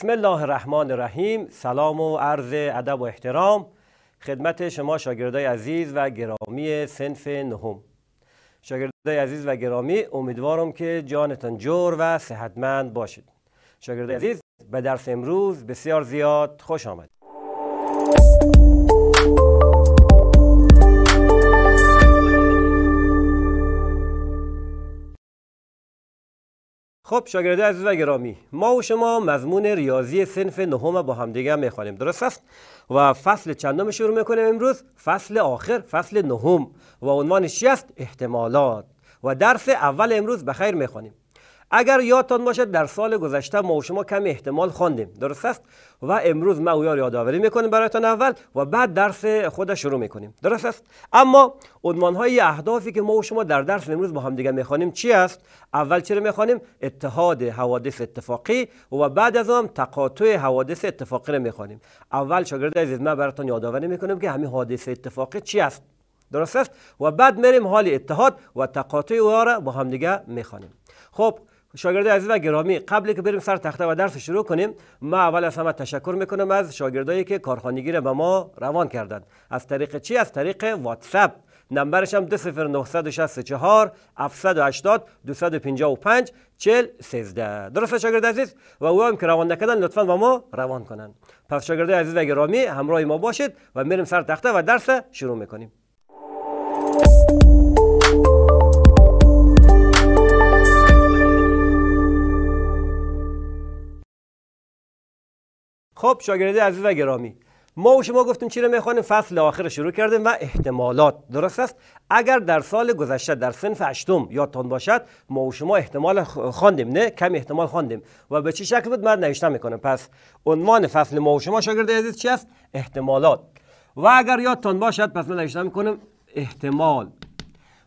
بسم الله الرحمن الرحیم سلام و عرض ادب و احترام خدمت شما شاگردای عزیز و گرامی سنف نهم شاگردای عزیز و گرامی امیدوارم که جانتان جور و صحتمند باشید شاگردای عزیز به درس امروز بسیار زیاد خوش آمد خب شاگرده عزیز و گرامی ما و شما مضمون ریاضی سنف نهم با همدیگه میخوانیم درست است و فصل چندم شروع میکنیم امروز فصل آخر فصل نهم و عنوانش است احتمالات و درس اول امروز بخیر خیر میخوانیم اگر یادتان باشد در سال گذشته ما و شما کم احتمال خواندیم درست است و امروز ما او یادآوری میکنیم برایتان اول و بعد درس خود شروع میکنیم درست است اما عنوان های اهدافی که ما و شما در درس امروز با هم دیگه میخوانیم چی است اول چرا میخوانیم اتحاد حوادث اتفاقی و بعد از آن تقاطع حوادث اتفاقی رو میخوانیم اول شاگرد عزیز من براتون یادآوری میکنیم که همین حادثه اتفاقی چی است درست است و بعد میریم حال اتحاد و تقاطع او را با هم دیگه میخوانیم خب شاگرد عزیز و گرامی قبل که بریم سر تخته و درس شروع کنیم ما اول از همه تشکر میکنم از شاگردایی که کارخانگی به ما روان کردند از طریق چی از طریق واتساپ نمبرش هم 20964 780 255 40 13 درست شاگرد عزیز و او هم که روان نکردن لطفا با ما روان کنند پس شاگرد عزیز و گرامی همراه ما باشید و میریم سر تخته و درس شروع میکنیم خب شاگرد عزیز و گرامی ما و شما گفتیم چی رو میخوانیم فصل آخر شروع کردیم و احتمالات درست است اگر در سال گذشته در سنف هشتم یادتان باشد ما و شما احتمال خواندیم نه کم احتمال خواندیم و به چه شکل بود من نوشته میکنم پس عنوان فصل ما و شما شاگرد عزیز چی است احتمالات و اگر یادتان باشد پس من نوشته میکنم احتمال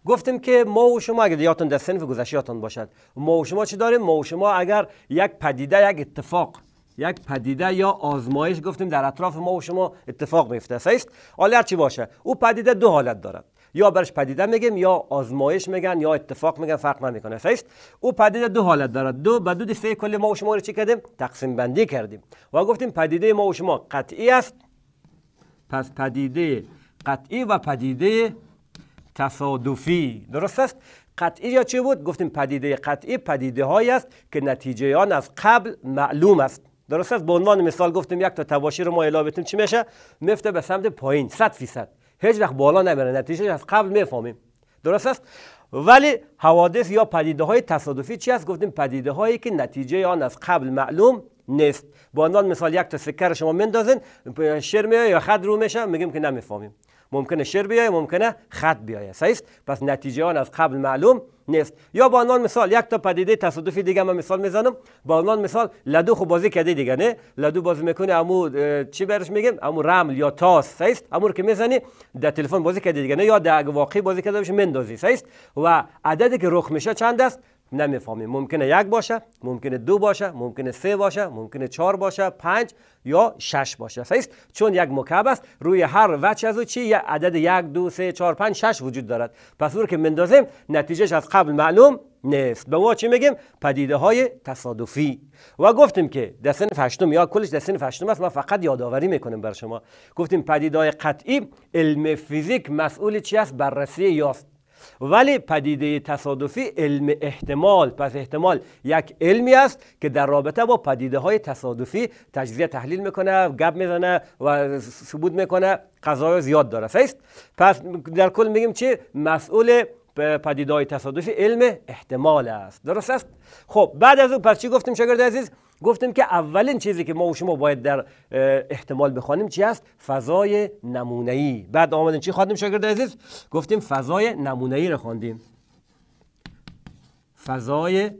گفتیم که ما و شما اگر یادتان در سنف گذشته یادتان باشد ما و شما چی داریم ما و شما اگر یک پدیده یک اتفاق یک پدیده یا آزمایش گفتیم در اطراف ما و شما اتفاق میفته است حالا چی باشه او پدیده دو حالت دارد یا برش پدیده میگیم یا آزمایش میگن یا اتفاق میگن فرق نمیکنه سیست او پدیده دو حالت دارد دو به دو دسته کل ما و شما رو چی کردیم تقسیم بندی کردیم و گفتیم پدیده ما و شما قطعی است پس پدیده قطعی و پدیده تصادفی درست است قطعی یا چی بود گفتیم پدیده قطعی پدیده هایی است که نتیجه آن از قبل معلوم است درست است به عنوان مثال گفتیم یک تا تباشی رو ما الا بتیم چی میشه میفته به سمت پایین 100 فیصد هیچ وقت بالا نمیره نتیجه از قبل میفهمیم درست است ولی حوادث یا پدیده های تصادفی چی است گفتیم پدیده هایی که نتیجه آن از قبل معلوم نیست به عنوان مثال یک تا سکه رو شما مندازین شر میای یا خط رو میشه میگیم که نمیفهمیم ممکنه شیر بیای ممکنه خط بیای صحیح پس نتیجه آن از قبل معلوم نیست یا با عنوان مثال یک تا پدیده تصادفی دیگه من مثال میزنم با عنوان مثال لدو خو خب بازی کده دیگه نه لدو بازی میکنه امو چی برش میگیم امو رمل یا تاس سیست امو که میزنی در تلفن بازی کردی دیگه نه یا در واقعی بازی کرده باشه مندازی سیست و عددی که رخ میشه چند است نمیفهمیم ممکنه یک باشه ممکنه دو باشه ممکنه سه باشه ممکنه چهار باشه پنج یا شش باشه صحیح چون یک مکعب است روی هر وجه از او چی یک عدد یک دو سه چهار پنج شش وجود دارد پس رو که مندازیم نتیجهش از قبل معلوم نیست به ما چی میگیم پدیده های تصادفی و گفتیم که در سن هشتم یا کلش در سن هشتم است ما فقط یادآوری میکنیم بر شما گفتیم پدیده های قطعی علم فیزیک مسئول چی است بررسی یاست ولی پدیده تصادفی علم احتمال پس احتمال یک علمی است که در رابطه با پدیده های تصادفی تجزیه تحلیل میکنه گپ میزنه و ثبوت میکنه قضایا زیاد داره پس در کل میگیم چی مسئول پدیده های تصادفی علم احتمال است درست است خب بعد از اون پس چی گفتیم شاگرد عزیز گفتیم که اولین چیزی که ما و شما باید در احتمال بخوانیم چی است فضای ای بعد آمدن چی خواندیم شاگرد عزیز گفتیم فضای ای رو خواندیم فضای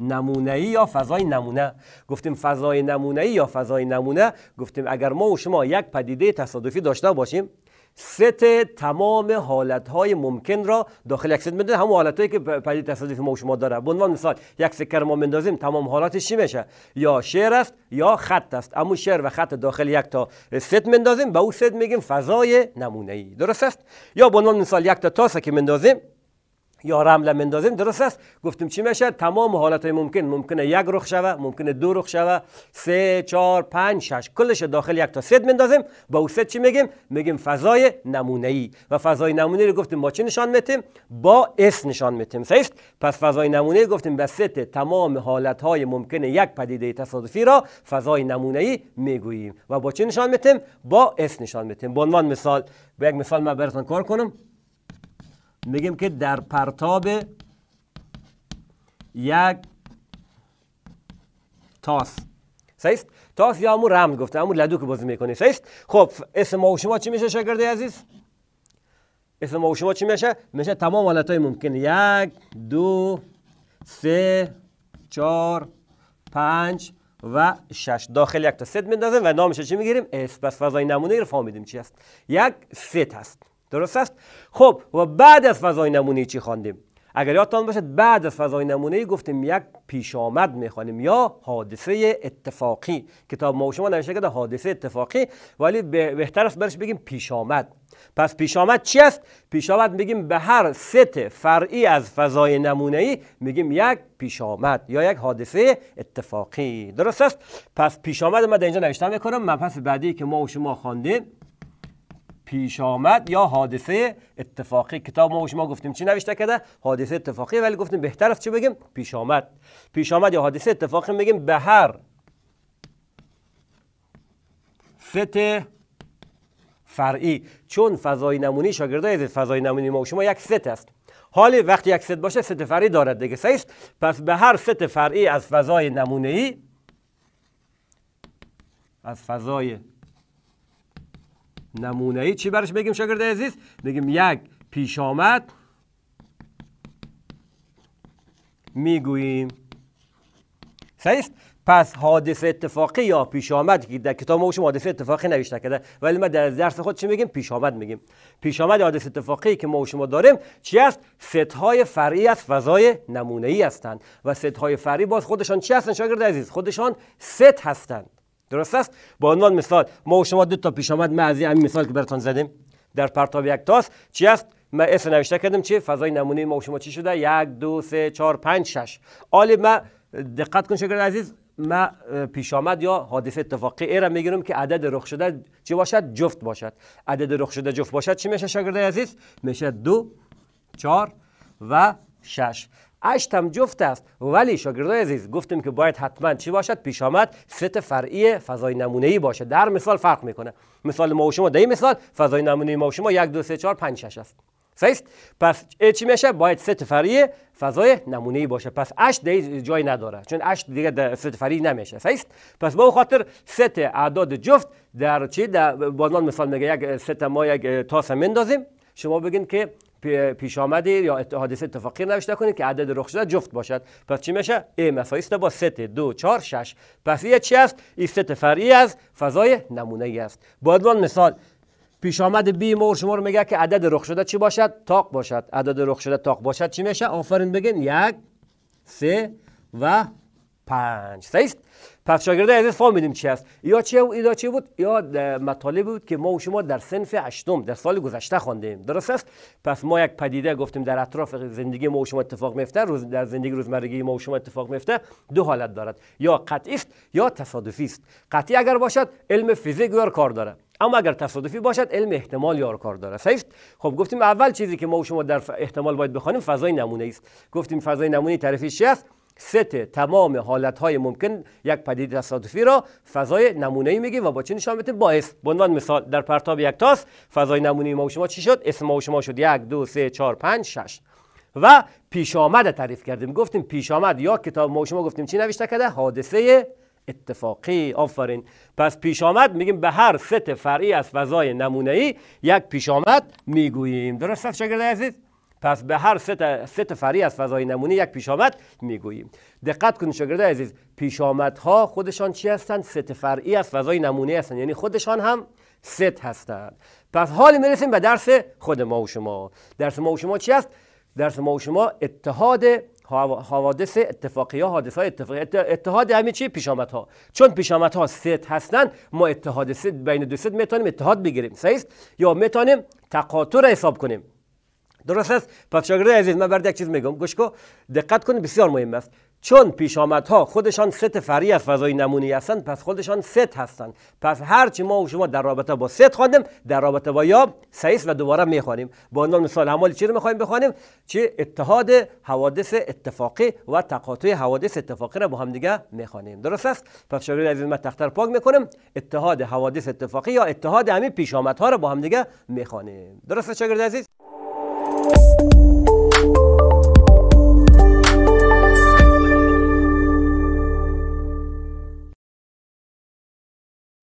نمونه یا فضای نمونه گفتیم فضای نمونه یا فضای نمونه گفتیم اگر ما و شما یک پدیده تصادفی داشته باشیم ست تمام های ممکن را داخل یک ست میدونه همون هایی که پدید تصادفی ما و شما داره به عنوان مثال یک سکر ما مندازیم تمام حالاتش چی میشه یا شعر است یا خط است اما شعر و خط داخل یک تا ست مندازیم به او ست میگیم فضای نمونه ای درست است یا به عنوان مثال یک تا تاسه که مندازیم یا رمله مندازیم درست است گفتیم چی میشه تمام حالت های ممکن ممکنه یک رخ شوه ممکنه دو رخ شوه سه چهار پنج شش کلش داخل یک تا سد مندازیم با او سد چی میگیم میگیم فضای نمونه ای و فضای نمونه رو گفتیم با چی نشان میتیم با اس نشان میتیم است پس فضای نمونه گفتیم به ست تمام حالت های ممکن یک پدیده تصادفی را فضای نمونه ای میگوییم و با چی نشان میتیم با اس نشان میتیم به عنوان مثال به یک مثال من براتون کار کنم میگیم که در پرتاب یک تاس سیست تاس یا همون رم گفته همون لدو که بازی میکنه سیست خب اسم ما شما چی میشه شکرده عزیز اسم ما شما چی میشه میشه تمام حالت های ممکن یک دو سه چهار پنج و شش داخل یک تا ست میندازیم و نامش چی میگیریم اس پس فضای نمونه رو فهمیدیم چی هست یک ست هست درست است خب و بعد از فضای نمونه چی خواندیم اگر یادتان باشد بعد از فضای نمونه گفتیم یک پیش آمد میخوانیم یا حادثه اتفاقی کتاب ما و شما نوشته کرده حادثه اتفاقی ولی بهتر است برش بگیم پیش آمد پس پیش آمد چی است پیش آمد میگیم به هر ست فرعی از فضای نمونه ای میگیم یک پیش آمد یا یک حادثه اتفاقی درست است پس پیش آمد ما در اینجا نوشتم میکنم مبحث بعدی که ما و شما خواندیم پیش آمد یا حادثه اتفاقی کتاب ما شما گفتیم چی نوشته کرده حادثه اتفاقی ولی گفتیم بهتر است چی بگیم پیش آمد پیش آمد یا حادثه اتفاقی میگیم به هر ست فرعی چون فضای نمونی شاگردای فضای نمونی ما شما یک ست است حالی وقتی یک ست باشه ست فرعی دارد دیگه است پس به هر ست فرعی از فضای نمونه ای از فضای نمونه ای چی برش بگیم شاگرد عزیز میگیم یک پیش آمد میگوییم صحیح پس حادثه اتفاقی یا پیش آمد که در کتاب ما حادثه اتفاقی نوشته کرده ولی ما در درس خود چی میگیم پیش آمد میگیم پیش آمد حادثه اتفاقی که ما و شما داریم چی است های فرعی از فضای نمونه ای هستند و ست های فرعی باز خودشان چی هستند شاگرد عزیز خودشان ست هستند درست است با عنوان مثال ما و شما دو تا پیش آمد من از این مثال که براتون زدیم در پرتاب یک تاس چی است ما اس نوشته کردم چی فضای نمونه ما و شما چی شده یک دو سه چهار پنج شش عالی ما دقت کن شکر عزیز ما پیش آمد یا حادثه اتفاقی ای را میگیرم که عدد رخ شده چی باشد جفت باشد عدد رخ شده جفت باشد چی میشه شاگرد عزیز میشه دو چهار و شش هم جفت است ولی شاگردای عزیز گفتیم که باید حتما چی باشد پیش آمد ست فرعی فضای نمونه ای باشه در مثال فرق میکنه مثال ما و شما در این مثال فضای نمونه ما و شما 1 2 3 4 5 6 است صحیح پس چی میشه باید ست فرعی فضای نمونه ای باشه پس 8 دیگه جای نداره چون 8 دیگه در ست فرعی نمیشه صحیح پس به خاطر ست اعداد جفت در چی در مثال میگه یک ست ما یک تاس مندازیم شما بگین که پیش آمده یا حادثه اتفاقی نوشته کنید که عدد رخ شده جفت باشد پس چی میشه ای است با ست دو چهار شش پس یه چی است این ست فرعی از فضای نمونه ای است با عنوان مثال پیش آمد بی مور شما رو میگه که عدد رخ شده چی باشد تاق باشد عدد رخ شده تاق باشد چی میشه آفرین بگین یک سه و پنج سه است پس شاگرده عزیز فهمیدیم چی است یا چه ایدا چی بود یا مطالب بود که ما و شما در سنف هشتم در سال گذشته خواندیم درست است پس ما یک پدیده گفتیم در اطراف زندگی ما و شما اتفاق میفته روز در زندگی روزمرگی ما و شما اتفاق میفته دو حالت دارد یا قطعی است یا تصادفی است قطعی اگر باشد علم فیزیک یار کار داره اما اگر تصادفی باشد علم احتمال یار کار داره صحیح خب گفتیم اول چیزی که ما و شما در احتمال باید بخوانیم فضای نمونه است گفتیم فضای نمونه تعریفش چی است ست تمام های ممکن یک پدیده تصادفی را فضای نمونه میگیم و با چه نشان میتیم باعث به عنوان مثال در پرتاب یک تاس فضای نمونه ما و شما چی شد اسم ما و شما شد یک دو سه چهار پنج شش و پیش آمد تعریف کردیم گفتیم پیش آمد یا کتاب ما و شما گفتیم چی نوشته کرده حادثه اتفاقی آفرین پس پیش آمد میگیم به هر ست فرعی از فضای نمونه ای یک پیش آمد میگوییم درست شاگرد عزیز پس به هر ست فری از فضای نمونه یک پیشامد میگوییم دقت کنید شاگرد عزیز ها خودشان چی هستند ست فری از فضای نمونه هستند یعنی خودشان هم ست هستند پس حال میرسیم به درس خود ما و شما درس ما و شما چی است درس ما و شما اتحاد حوادث اتفاقی ها حادث های اتحاد همین چی پیشامت ها چون پیشامت ها ست هستند ما اتحاد ست بین دو ست میتونیم اتحاد بگیریم صحیح یا میتونیم تقاطع حساب کنیم درست است پس شاگرد عزیز من برد یک چیز میگم گوش کن، دقت کن، بسیار مهم است چون پیش آمدها خودشان ست فری از فضای نمونی هستند پس خودشان ست هستند پس هر چی ما و شما در رابطه با ست خواندیم در رابطه با یا سیس و دوباره میخوانیم با عنوان مثال همال چی رو میخوایم بخوانیم چه اتحاد حوادث اتفاقی و تقاطع حوادث اتفاقی را با هم دیگه میخوانیم درست است پس شاگرد عزیز من تختر پاک میکنیم اتحاد حوادث اتفاقی یا اتحاد همین پیش آمدها را با هم دیگه میخوانیم درست است شاگرد عزیز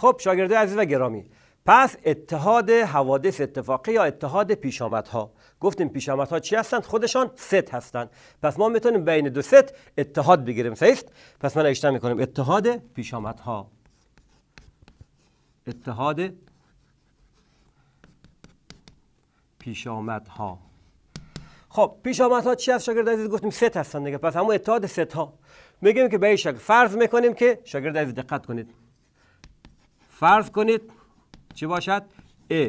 خب شاگرده عزیز و گرامی پس اتحاد حوادث اتفاقی یا اتحاد ها گفتیم ها چی هستند خودشان ست هستند پس ما میتونیم بین دو ست اتحاد بگیریم سیست پس من اجتماع میکنم اتحاد ها اتحاد ها خب پیشامدها چی هست شاگرد عزیز گفتیم ست هستند دیگه پس همون اتحاد ست ها میگیم که به این شکل فرض میکنیم که شاگرد عزیز دقت کنید فرض کنید چی باشد A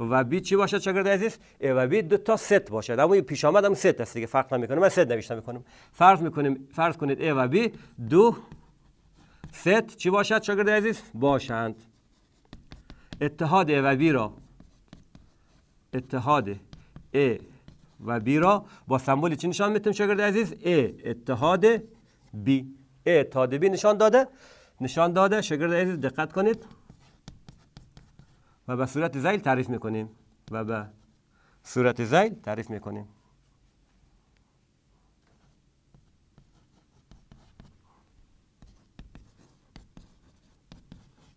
و B چی باشد شاگرد عزیز A و B دو تا ست باشد اما پیش آمد هم ست است دیگه فرق نمیکنه من ست می میکنم فرض میکنیم فرض کنید A و B دو ست چی باشد شاگرد عزیز باشند اتحاد A و B را اتحاد A و B را با سمبول چی نشان میتونیم شاگرد عزیز A اتحاد B A اتحاد B نشان داده نشان داده شاگرد عزیز دقت کنید و به صورت زیل تعریف میکنیم و به صورت زیل تعریف میکنیم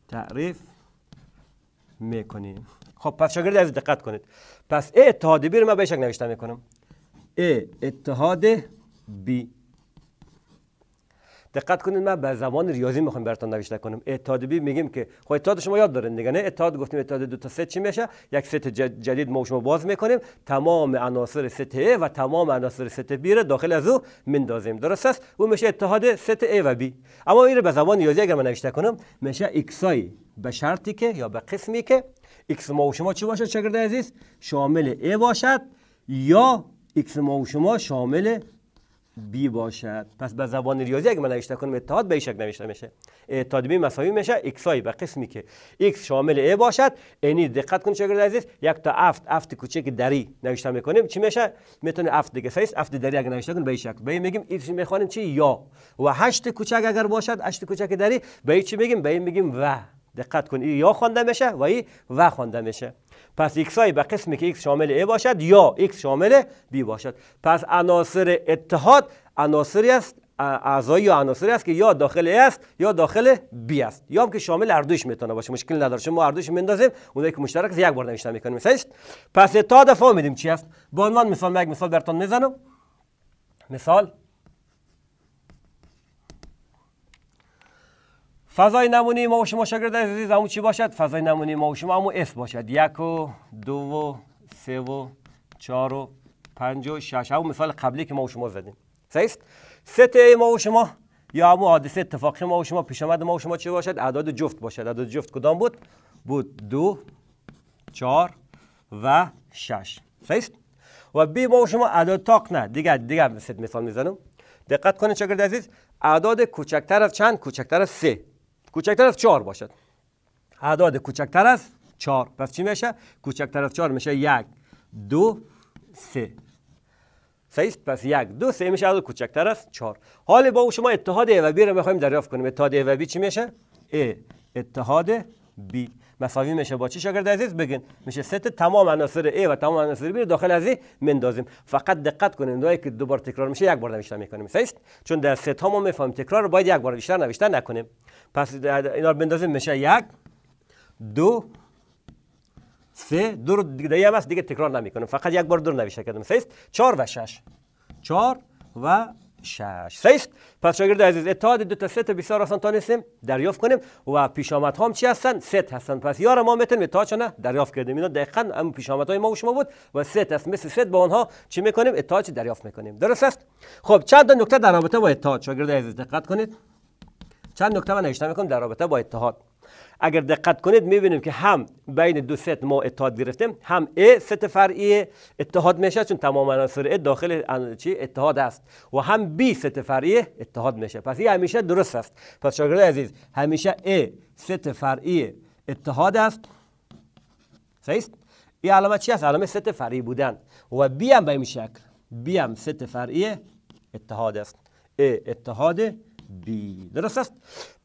تعریف میکنیم خب پس شاگرد عزیز دقت کنید پس ا اتحاد بی رو من به شکل نوشته میکنم ا اتحاد بی دقت کنید ما به زمان ریاضی میخوام براتون نوشته کنم اتحاد بی میگیم که خب اتحاد شما یاد دارین دیگه نه اتحاد گفتیم اتحاد دو تا سه چی میشه یک ست جدید ما شما باز میکنیم تمام عناصر ست ای و تمام عناصر ست بی رو داخل از او مندازیم درست است اون میشه اتحاد ست ای و بی اما این رو به زبان ریاضی اگر من نوشته کنم میشه ای به شرطی که یا به قسمی که ایکس ما شما چی باشه شاگرد عزیز شامل ای باشد یا ایکس ما شما شامل بی باشد پس به زبان ریاضی اگه من نوشته کنم اتحاد به شکل نوشته میشه اتحاد به مساوی میشه x آی به قسمی که x شامل a باشد یعنی دقت کن شاگرد عزیز یک تا افت افت کوچک دری نوشته میکنیم چی میشه میتونه افت دیگه سایز افت دری اگه نوشته کنم به شکل به میگیم چی میخوانیم چی یا و هشت کوچک اگر باشد هشت کوچک دری به چی میگیم به میگیم و دقت کن یا خوانده میشه و ای و خوانده میشه پس هایی به قسمی که x شامل A باشد یا x شامل بی باشد پس عناصر اتحاد عناصری است اعضایی یا عناصری است که یا داخل A است یا داخل B است یا هم که شامل هر دوش میتونه باشه مشکل نداره شما هر دوش میندازیم اونایی که مشترک یک بار نمیشتن میکنیم پس اتحاد فهمیدیم چی است به عنوان مثال یک مثال براتون میزنم مثال فضای نمونی ما و شما شاگرد عزیز همون چی باشد؟ فضای نمونی ما و شما همون اس باشد یک و دو و سه و چار و پنج و شش همون مثال قبلی که ما و شما زدیم صحیح ست ما و شما یا همون حادثه اتفاقی ما و شما پیش آمد ما و شما چی باشد؟ اعداد جفت باشد اعداد جفت کدام بود؟ بود دو چار و شش صحیح و بی ما و شما اعداد تاق نه دیگه دیگه مثال میزنم دقت کنید شاگرد عزیز اعداد کوچکتر از چند کوچکتر از سه کوچکتر از چهار باشد اعداد کوچکتر از چهار پس چی میشه؟ کوچکتر از چهار میشه یک دو سه سهیست پس یک دو سه میشه اعداد کوچکتر از چهار حال با او شما اتحاد ا و بی رو میخوایم دریافت کنیم اتحاد ا و بی چی میشه ا اتحاد بی. مساوی میشه با چی شاگرد عزیز بگین میشه ست تمام عناصر A و تمام عناصر B رو داخل از مندازیم فقط دقت کنیم دوایی که دوبار تکرار میشه یک بار نوشته میکنیم صحیح چون در ست ها ما میفهمیم تکرار رو باید یک بار بیشتر نوشته نکنیم پس اینا رو بندازیم میشه یک دو سه دو رو دیگه هم هست دیگه تکرار نمیکنم فقط یک بار دور نویشه کردم سه است چهار و شش چهار و شش سه است پس شاگرد عزیز اتحاد دو تا سه تا بسیار آسان تا نیستیم دریافت کنیم و پیش آمد هم چی هستن ست هستن پس یار ما میتونیم اتحاد نه دریافت کردیم اینا دقیقا هم پیش آمد های ما و شما بود و سه هست مثل ست با آنها چی میکنیم اتحاد دریافت میکنیم درست است خب چند تا نکته در رابطه با اتحاد شاگرد عزیز دقت کنید چند نکته من اشاره میکنم در رابطه با اتحاد اگر دقت کنید میبینیم که هم بین دو ست ما اتحاد گرفتیم هم ا ست فرعی اتحاد میشه چون تمام عناصر ا داخل چی اتحاد است و هم بی ست فرعی اتحاد میشه پس این همیشه درست است پس شاگرد عزیز همیشه ا ست فرعی اتحاد است صحیح این علامه چی است علامه ست فرعی بودن و بی هم به این شکل بی هم ست فرعی اتحاد است ا اتحاد درست است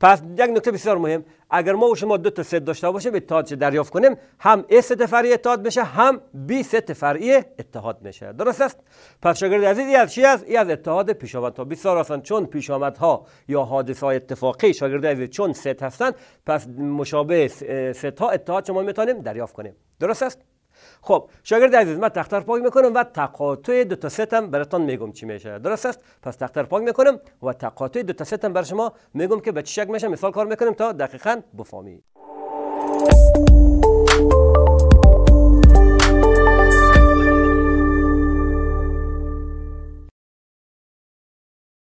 پس یک نکته بسیار مهم اگر ما و شما دو تا ست داشته باشیم به اتحاد دریافت کنیم هم ای ست فرعی اتحاد میشه هم بی ست فرعی اتحاد میشه درست است پس شاگرد عزیز ای از چی است ای از اتحاد پیشامدها بسیار آسان چون پیشامدها یا حادثه های اتفاقی شاگرد عزیز چون ست هستند پس مشابه ست ها اتحاد شما میتونیم دریافت کنیم درست است خب شاگرد عزیز من تختر پاک میکنم و تقاطع دو تا ستم براتون میگم چی میشه درست است پس تختر پاک میکنم و تقاطع دو تا ستم بر شما میگم که به چه شکل میشه مثال کار میکنیم تا دقیقا بفهمی.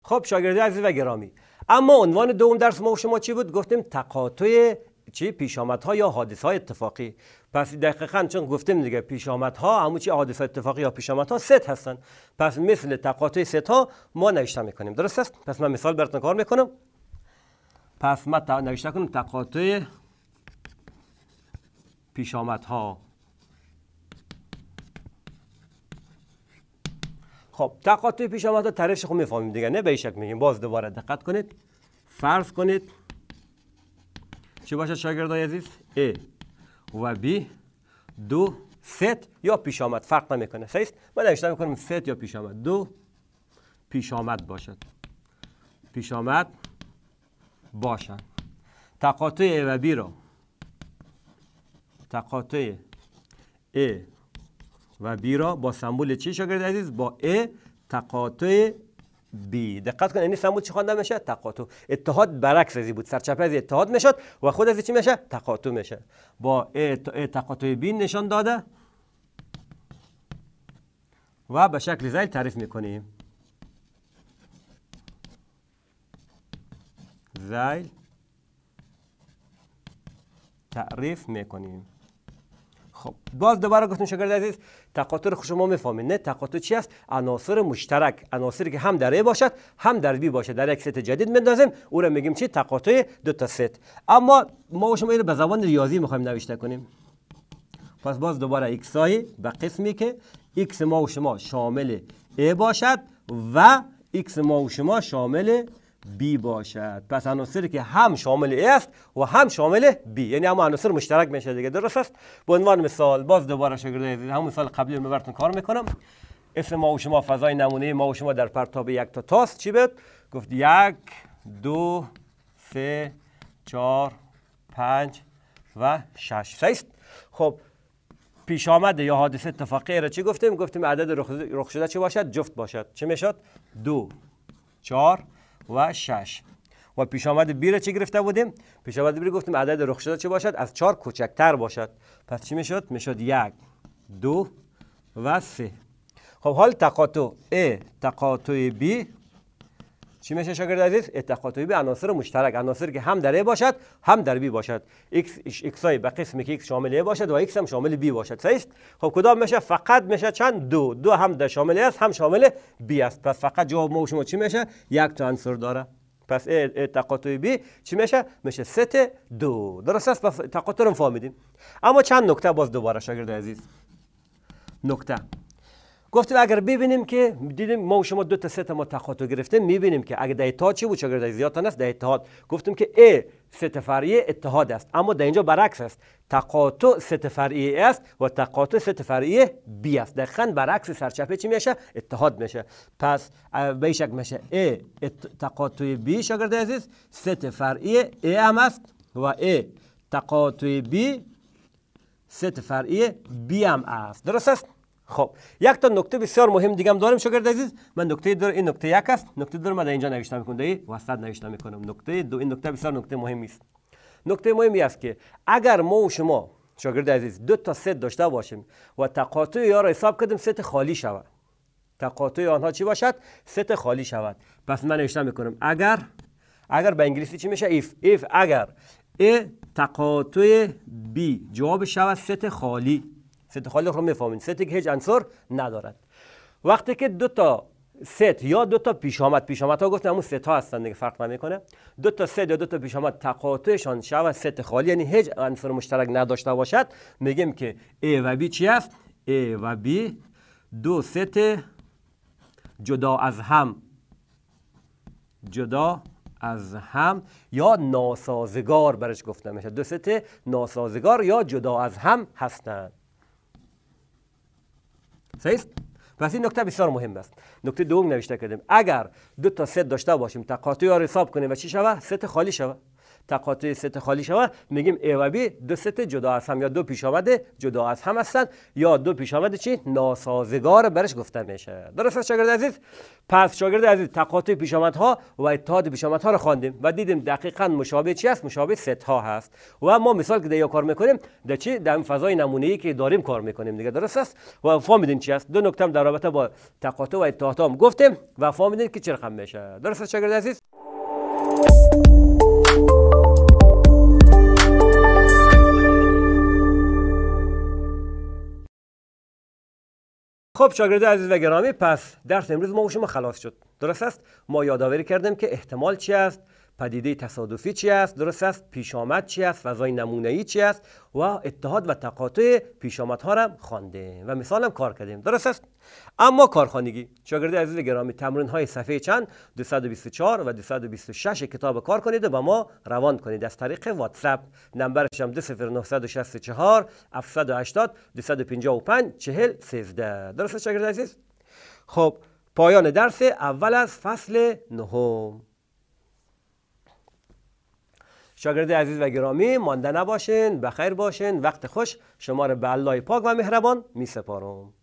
خب شاگرد عزیز و گرامی اما عنوان دوم درس ما و شما چی بود گفتیم تقاطع چی ها یا حادث های اتفاقی پس دقیقا چون گفتیم دیگه پیشامدها همون چی حادثه اتفاقی یا ها ست هستن پس مثل تقاطع ست ها ما نوشته میکنیم درست است پس من مثال براتون کار میکنم پس ما نوشته کنیم تقاطع ها خب تقاطع ها تعریفش خوب میفهمیم دیگه نه به شک میگیم باز دوباره دقت کنید فرض کنید چی باشه شاگردای عزیز ا و بی دو ست یا پیش آمد فرق نمیکنه خیست من نوشته میکنم ست یا پیش آمد دو پیش آمد باشد پیش آمد باشد تقاطع و بی را تقاطع ا و بی را با سمبول چی شاگرد عزیز با ای تقاطع بی دقت کن یعنی سمود چی خوانده میشه تقاطع اتحاد برعکس ازی بود سرچپه از اتحاد میشد و خود از چی میشه تقاطع میشه با تقاطع بین نشان داده و به شکل زیل تعریف میکنیم زیل تعریف میکنیم خب باز دوباره گفتم شاگرد عزیز رو شما میفهمید نه تقاطع چی است عناصر مشترک عناصری که هم در ای باشد هم در بی باشد در یک ست جدید میندازیم او را میگیم چی تقاطع دو تا ست اما ما شما اینو به زبان ریاضی میخوایم نوشته کنیم پس باز دوباره ایکس های به قسمی که ایکس ما و شما شامل ای باشد و ایکس ما و شما شامل B باشد پس عناصری که هم شامل A است و هم شامل B یعنی هم عناصر مشترک میشه دیگه درست است به عنوان مثال باز دوباره شگرده عزیز همون مثال قبلی رو براتون کار میکنم اسم ما و شما فضای نمونه ما و شما در پرتاب یک تا تاس چی بود گفت یک دو سه چهار پنج و شش سیست خب پیش آمده یا حادثه اتفاقی را چی گفتیم گفتیم عدد رخ شده چی باشد جفت باشد چه میشد دو چهار و 6 و پیش آمد بی را چه گرفته بودیم پیش آمد بی گفتیم عدد رخ شده چه باشد از 4 کوچکتر باشد پس چی میشد میشد یک دو و سه خب حال تقاطع A تقاطع B چی میشه شاگرد عزیز التقاطی به عناصر مشترک عناصر که هم در ای باشد هم در B باشد x x های به قسمی که x شامل ای باشد و x هم شامل بی باشد صحیح خب کدام میشه فقط میشه چند دو دو هم در شامل ای است هم شامل بی است پس فقط جواب ما شما چی میشه یک تا عنصر داره پس تقاطعی بی چی میشه میشه ست دو درست است پس تقاطع رو فهمیدیم اما چند نکته باز دوباره شاگرد عزیز نکته گفتیم اگر ببینیم که دیدیم ما و شما دو تا سه تا ما تقاطع گرفتیم میبینیم که اگر در اتحاد چی بود چگر در زیاد است در اتحاد گفتیم که ای سه فرعی اتحاد است اما در اینجا برعکس است تقاطع سه فرعی است و تقاطع سه فرعی بی است دقیقا برعکس سرچپه چی میشه اتحاد میشه پس به میشه ای تقاطع بی شاگرد عزیز ست فرعی ای هم است و ای تقاطع بی سه فرعی بی هم است درست است خب یک تا نکته بسیار مهم دیگه هم داریم شاگرد عزیز من نکته در این نکته یک است نکته در ما در اینجا نوشته میکنم در وسط نوشته میکنم نکته دو این نکته بسیار نکته مهمی است نکته مهمی است که اگر ما و شما شاگرد عزیز دو تا ست داشته باشیم و تقاطع یا را حساب کردیم ست خالی شود تقاطع آنها چی باشد ست خالی شود پس من نوشته میکنم اگر اگر به انگلیسی چی میشه if if اگر ا تقاطع بی جواب شود ست خالی ست خالق رو میفهمین ستی که هیچ انصار ندارد وقتی که دو تا ست یا دو تا پیش آمد پیش آمد ها گفتم همون ست ها هستند دیگه فرق نمیکنه دو تا ست یا دو تا پیش آمد تقاطعشان شود ست خالی یعنی هیچ عنصر مشترک نداشته باشد میگیم که ای و بی چی است A و بی دو ست جدا از هم جدا از هم یا ناسازگار برش گفته میشه دو ست ناسازگار یا جدا از هم هستند صحیح پس این نکته بسیار مهم است نکته دوم نوشته کردیم اگر دو تا ست داشته باشیم تقاطع را حساب کنیم و چی شوه؟ ست خالی شوه تقاطع ست خالی شود میگیم ایوبی دو ست جدا از هم یا دو پیش آمده جدا از هم هستند یا دو پیش آمده چی ناسازگار برش گفته میشه درست شاگرد عزیز پس شاگرد عزیز تقاطع پیش ها و اتحاد پیش ها رو خواندیم و دیدیم دقیقا مشابه چی است مشابه ست ها هست و ما مثال که دیگه کار میکنیم در چی در فضای نمونه ای که داریم کار میکنیم دیگه درست است و فهمیدین چی است دو نکته هم در رابطه با تقاطع و اتحاد هم گفتیم و فهمیدین که چه رقم میشه درست شاگرد عزیز خب شاگرد عزیز و گرامی پس درس امروز ما خلاص شد درست است ما یادآوری کردیم که احتمال چی است پدیده تصادفی چی است درست است آمد چی است فضای نمونه ای چی است و اتحاد و تقاطع پیشامدها را خوانده و هم کار کردیم درست است اما کارخانگی شاگرد عزیز گرامی تمرین های صفحه چند 224 و 226 کتاب کار کنید و با ما روان کنید از طریق واتساپ نمبرش هم 20964 780 255 40 13 درست شاگرد عزیز خب پایان درس اول از فصل نهم شاگرد عزیز و گرامی مانده نباشین بخیر باشین وقت خوش شما را به الله پاک و مهربان می سپارم